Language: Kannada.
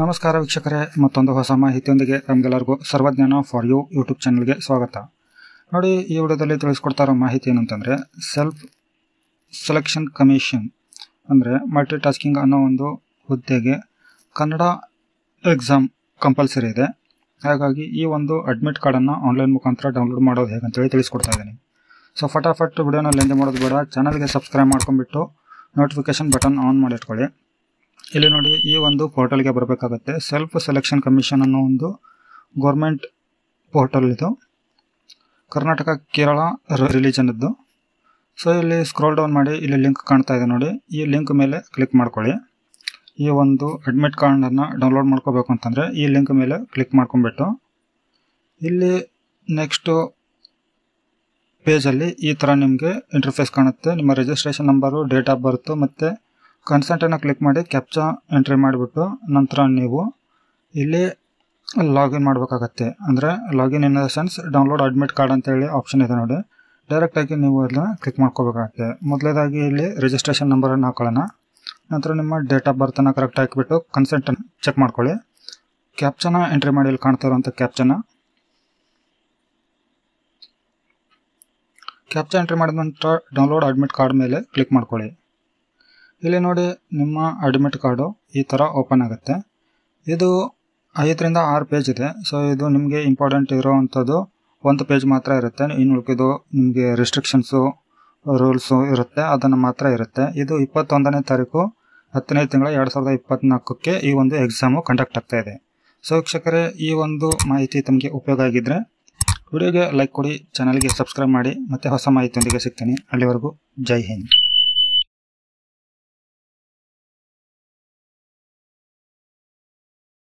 ನಮಸ್ಕಾರ ವೀಕ್ಷಕರೇ ಮತ್ತೊಂದು ಹೊಸ ಮಾಹಿತಿಯೊಂದಿಗೆ ನಮಗೆಲ್ಲರಿಗೂ ಸರ್ವಜ್ಞಾನ ಫಾರ್ ಯು ಯೂಟ್ಯೂಬ್ ಚಾನಲ್ಗೆ ಸ್ವಾಗತ ನೋಡಿ ಈ ವಿಡಿಯೋದಲ್ಲಿ ತಿಳಿಸ್ಕೊಡ್ತಾ ಇರೋ ಮಾಹಿತಿ ಏನಂತಂದರೆ ಸೆಲ್ಫ್ ಸೆಲೆಕ್ಷನ್ ಕಮಿಷನ್ ಅಂದರೆ ಮಲ್ಟಿ ಟಾಸ್ಕಿಂಗ್ ಅನ್ನೋ ಒಂದು ಹುದ್ದೆಗೆ ಕನ್ನಡ ಎಕ್ಸಾಮ್ ಕಂಪಲ್ಸರಿ ಇದೆ ಹಾಗಾಗಿ ಈ ಒಂದು ಅಡ್ಮಿಟ್ ಕಾರ್ಡನ್ನು ಆನ್ಲೈನ್ ಮುಖಾಂತರ ಡೌನ್ಲೋಡ್ ಮಾಡೋದು ಹೇಗಂತೇಳಿ ತಿಳಿಸ್ಕೊಡ್ತಾ ಇದ್ದೀನಿ ಸೊ ಫಟಾಫಟ್ ವಿಡಿಯೋನ ಲೆಂಜ್ ಮಾಡೋದು ಬೇಡ ಚಾನಲ್ಗೆ ಸಬ್ಸ್ಕ್ರೈಬ್ ಮಾಡ್ಕೊಂಡ್ಬಿಟ್ಟು ನೋಟಿಫಿಕೇಷನ್ ಬಟನ್ ಆನ್ ಮಾಡಿಟ್ಕೊಳ್ಳಿ ಇಲ್ಲಿ ನೋಡಿ ಈ ಒಂದು ಪೋರ್ಟಲ್ಗೆ ಬರಬೇಕಾಗುತ್ತೆ ಸೆಲ್ಫ್ ಸೆಲೆಕ್ಷನ್ ಕಮಿಷನ್ ಅನ್ನೋ ಒಂದು ಗೌರ್ಮೆಂಟ್ ಪೋರ್ಟಲ್ ಇದು ಕರ್ನಾಟಕ ಕೇರಳ ರಿಲಿಜನ್ದು ಸೊ ಇಲ್ಲಿ ಸ್ಕ್ರೋಲ್ ಡೌನ್ ಮಾಡಿ ಇಲ್ಲಿ ಲಿಂಕ್ ಕಾಣ್ತಾ ಇದೆ ನೋಡಿ ಈ ಲಿಂಕ್ ಮೇಲೆ ಕ್ಲಿಕ್ ಮಾಡ್ಕೊಳ್ಳಿ ಈ ಒಂದು ಅಡ್ಮಿಟ್ ಕಾರ್ಡನ್ನು ಡೌನ್ಲೋಡ್ ಮಾಡ್ಕೋಬೇಕು ಅಂತಂದರೆ ಈ ಲಿಂಕ್ ಮೇಲೆ ಕ್ಲಿಕ್ ಮಾಡ್ಕೊಂಬಿಟ್ಟು ಇಲ್ಲಿ ನೆಕ್ಸ್ಟು ಪೇಜಲ್ಲಿ ಈ ಥರ ನಿಮಗೆ ಇಂಟರ್ಫೇಸ್ ಕಾಣುತ್ತೆ ನಿಮ್ಮ registration number date of birth ಮತ್ತು ಕನ್ಸೆಂಟನ್ನು ಕ್ಲಿಕ್ ಮಾಡಿ ಕ್ಯಾಪ್ಚಾ ಎಂಟ್ರಿ ಮಾಡಿಬಿಟ್ಟು ನಂತರ ನೀವು ಇಲ್ಲಿ ಲಾಗಿನ್ ಮಾಡಬೇಕಾಗತ್ತೆ ಅಂದರೆ login in the sense download admit card ಅಂತೇಳಿ ಆಪ್ಷನ್ ಇದೆ ನೋಡಿ ಡೈರೆಕ್ಟಾಗಿ ನೀವು ಅದನ್ನು ಕ್ಲಿಕ್ ಮಾಡ್ಕೋಬೇಕಾಗತ್ತೆ ಮೊದಲೇದಾಗಿ ಇಲ್ಲಿ ರಿಜಿಸ್ಟ್ರೇಷನ್ ನಂಬರನ್ನು ಹಾಕೊಳ್ಳೋಣ ನಂತರ ನಿಮ್ಮ ಡೇಟ್ ಆಫ್ ಬರ್ತನ್ನು ಕರೆಕ್ಟ್ ಹಾಕಿಬಿಟ್ಟು ಕನ್ಸೆಂಟನ್ನು ಚೆಕ್ ಮಾಡ್ಕೊಳ್ಳಿ ಕ್ಯಾಪ್ಚನ ಎಂಟ್ರಿ ಮಾಡಿ ಇಲ್ಲಿ ಕಾಣ್ತಾ ಇರುವಂಥ ಕ್ಯಾಪ್ಚನ ಕ್ಯಾಪ್ಚ ಎಂಟ್ರಿ ಮಾಡಿದ ನಂತರ ಡೌನ್ಲೋಡ್ ಅಡ್ಮಿಟ್ ಕಾರ್ಡ್ ಮೇಲೆ ಕ್ಲಿಕ್ ಮಾಡ್ಕೊಳ್ಳಿ ಇಲ್ಲಿ ನೋಡಿ ನಿಮ್ಮ ಅಡ್ಮಿಟ್ ಕಾರ್ಡು ಈ ಥರ ಓಪನ್ ಆಗುತ್ತೆ ಇದು ಐದರಿಂದ ಆರು ಪೇಜ್ ಇದೆ ಸೊ ಇದು ನಿಮಗೆ ಇಂಪಾರ್ಟೆಂಟ್ ಇರೋವಂಥದ್ದು ಒಂದು ಪೇಜ್ ಮಾತ್ರ ಇರುತ್ತೆ ಇನ್ನು ಉಳಿದು ನಿಮಗೆ ರಿಸ್ಟ್ರಿಕ್ಷನ್ಸು ರೂಲ್ಸು ಇರುತ್ತೆ ಅದನ್ನು ಮಾತ್ರ ಇರುತ್ತೆ ಇದು ಇಪ್ಪತ್ತೊಂದನೇ ತಾರೀಕು ಹತ್ತನೇ ತಿಂಗಳ ಎರಡು ಸಾವಿರದ ಇಪ್ಪತ್ತ್ನಾಲ್ಕಕ್ಕೆ ಈ ಒಂದು ಎಕ್ಸಾಮು ಕಂಡಕ್ಟ್ ಆಗ್ತಾ ಇದೆ ಸೊ ವೀಕ್ಷಕರೇ ಈ ಒಂದು ಮಾಹಿತಿ ತಮಗೆ ಉಪಯೋಗ ಆಗಿದ್ದರೆ ವಿಡಿಯೋಗೆ ಲೈಕ್ ಕೊಡಿ ಚಾನಲ್ಗೆ ಸಬ್ಸ್ಕ್ರೈಬ್ ಮಾಡಿ ಮತ್ತೆ ಹೊಸ ಮಾಹಿತಿಯೊಂದಿಗೆ ಸಿಗ್ತೀನಿ ಅಲ್ಲಿವರೆಗೂ ಜೈ ಹಿಂದ್